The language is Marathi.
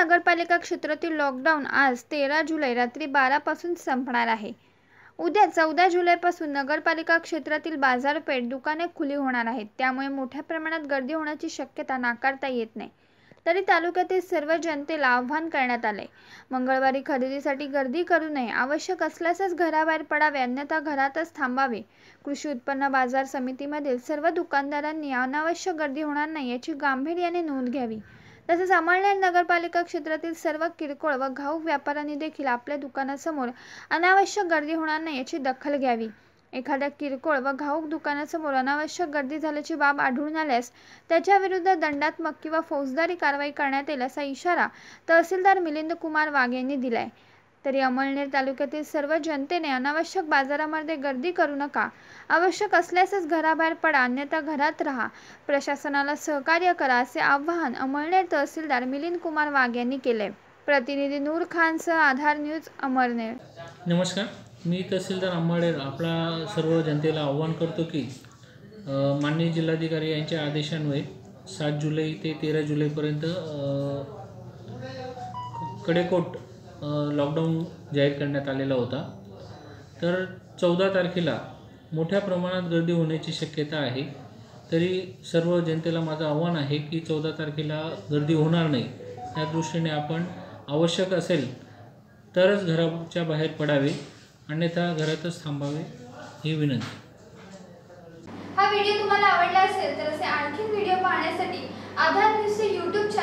नगरपालिका क्षेत्रातील लॉकडाऊन आज तेरा जुलै रात्री बारापासून संपणार आहे उद्या चौदा जुलैपासून नगरपालिका क्षेत्रातील बाजारपेठ दुकाने खुली होणार आहेत त्यामुळे मोठ्या प्रमाणात गर्दी होण्याची शक्यता नाकारता येत नाही तरी तालुक्यातील सर्व जनतेला आव्हान करण्यात आले मंगळवारी खरेदीसाठी गर्दी करू नये आवश्यक असल्यासच घराबाहेर पडावे अन्यथा घरातच थांबावे कृषी उत्पन्न बाजार समितीमधील सर्व दुकानदारांनी अनावश्यक गर्दी होणार नाही याची गांभीर्याने नोंद घ्यावी तसेच सामान्य नगरपालिका क्षेत्रातील सर्व किरकोळ व घाऊक व्यापाऱ्यांनी देखील आपल्या दुकानासमोर अनावश्यक गर्दी होणार नाही याची दखल घ्यावी एखाद्या किरकोळ व घाऊक दुकानासमोर अनावश्यक गर्दी झाल्याची बाब आढळून आल्यास त्याच्या विरुद्ध दंडात्मक किंवा फौजदारी कारवाई करण्यात येईल असा इशारा तहसीलदार मिलिंद कुमार वाघ यांनी दिलाय तरी अमळनेर तालुक्यातील सर्व जनतेने अनावश्यक बाजारामध्ये गर्दी करू नका आवश्यक असल्यासच घराबाहेर पडा अन्यथा घरात राहा प्रशासनाला सहकार्य करा असे आवाहन अमळनेर तहसीलदार मिलिंद कुमार वाघ यांनी केले प्रतिनिधी नूर खान सह आधार न्यूज अमळनेर नमस्कार मी तहसीलदार अंबाडेर आपला सर्व जनतेला आव्हान करतो की माननीय जिल्हाधिकारी यांच्या आदेशान्वये सात जुलै ते तेरा जुलैपर्यंत कडेकोट लॉकडाऊन जाहीर करण्यात आलेला होता तर चौदा तारखेला मोठ्या प्रमाणात गर्दी होण्याची शक्यता आहे तरी सर्व जनतेला माझं आव्हान आहे की चौदा तारखेला गर्दी होणार नाही या दृष्टीने आपण आवश्यक असेल तरच घराच्या बाहेर पडावे अन्यथा घरातच थांबावे ही विनंती हा व्हिडिओ तुम्हाला आवडला असेल तर असे आणखी व्हिडिओ पाहण्यासाठी आधार न्यूजचे यूट्यूब चॅनल